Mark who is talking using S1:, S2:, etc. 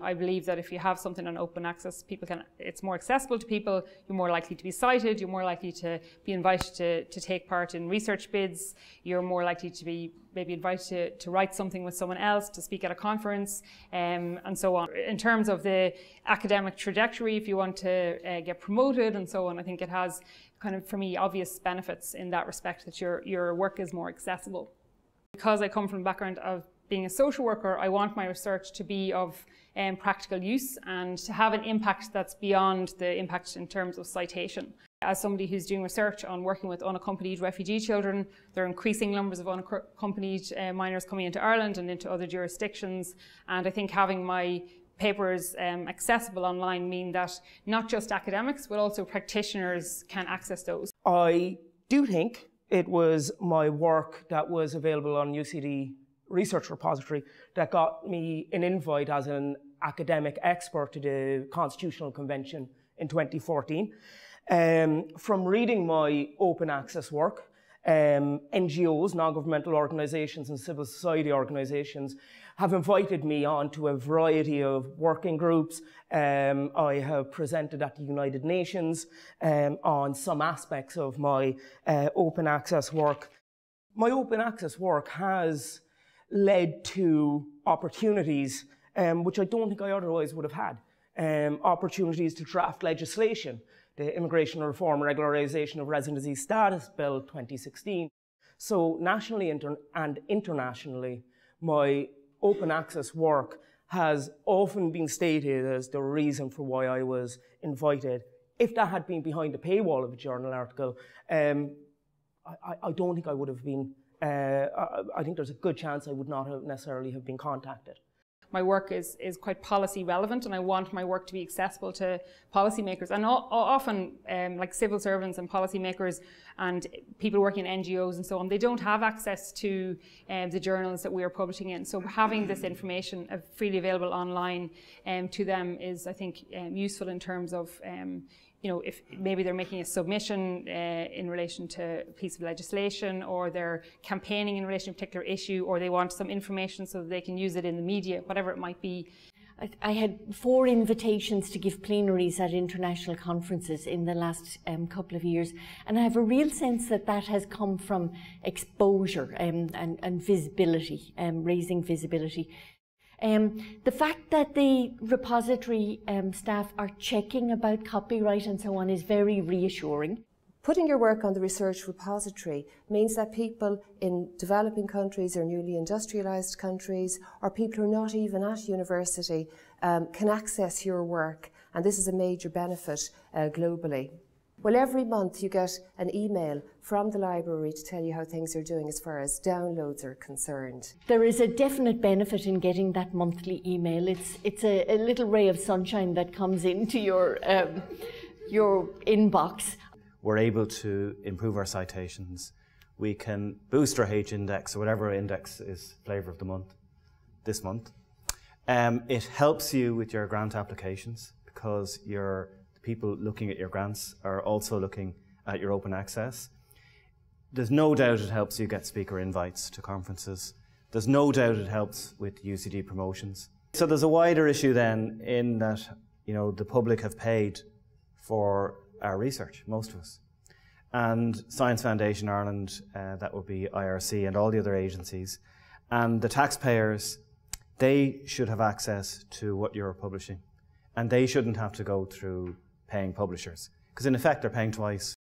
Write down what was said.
S1: I believe that if you have something on open access, people can it's more accessible to people, you're more likely to be cited, you're more likely to be invited to, to take part in research bids, you're more likely to be maybe invited to, to write something with someone else, to speak at a conference, um, and so on. In terms of the academic trajectory, if you want to uh, get promoted and so on, I think it has kind of, for me, obvious benefits in that respect that your, your work is more accessible. Because I come from a background of being a social worker, I want my research to be of um, practical use and to have an impact that's beyond the impact in terms of citation. As somebody who's doing research on working with unaccompanied refugee children, there are increasing numbers of unaccompanied uh, minors coming into Ireland and into other jurisdictions. And I think having my papers um, accessible online mean that not just academics, but also practitioners can access those.
S2: I do think it was my work that was available on UCD research repository that got me an invite as an academic expert to the Constitutional Convention in 2014. Um, from reading my open access work, um, NGOs, non-governmental organizations and civil society organizations have invited me on to a variety of working groups. Um, I have presented at the United Nations um, on some aspects of my uh, open access work. My open access work has led to opportunities um, which I don't think I otherwise would have had. Um, opportunities to draft legislation, the Immigration Reform Regularisation of Residency Status Bill 2016. So, nationally inter and internationally, my open access work has often been stated as the reason for why I was invited. If that had been behind the paywall of a journal article, um, I, I don't think I would have been uh, I think there's a good chance I would not have necessarily have been contacted.
S1: My work is, is quite policy relevant, and I want my work to be accessible to policymakers and often um, like civil servants and policymakers and people working in NGOs and so on. They don't have access to um, the journals that we are publishing in, so having this information freely available online um, to them is, I think, um, useful in terms of um, you know, if maybe they're making a submission uh, in relation to a piece of legislation or they're campaigning in relation to a particular issue or they want some information so they can use it in the media, whatever it might be. I,
S3: I had four invitations to give plenaries at international conferences in the last um, couple of years, and I have a real sense that that has come from exposure um, and, and, visibility, um, raising visibility. Um, the fact that the repository um, staff are checking about copyright and so on is very reassuring. Putting your work on the research repository means that people in developing
S4: countries or newly industrialized countries or people who are not even at university um, can access your work and this is a major benefit uh, globally. Well, every month you get an email from the library to tell you how things are doing as far as downloads are concerned.
S3: There is a definite benefit in getting that monthly email. It's it's a, a little ray of sunshine that comes into your um, your inbox.
S4: We're able to improve our citations. We can boost our H index or whatever index is flavour of the month this month. Um, it helps you with your grant applications because you're people looking at your grants are also looking at your open access. There's no doubt it helps you get speaker invites to conferences. There's no doubt it helps with UCD promotions. So there's a wider issue then in that you know the public have paid for our research, most of us. And Science Foundation Ireland, uh, that would be IRC and all the other agencies, and the taxpayers, they should have access to what you're publishing. And they shouldn't have to go through paying publishers. Because in effect, they're paying
S1: twice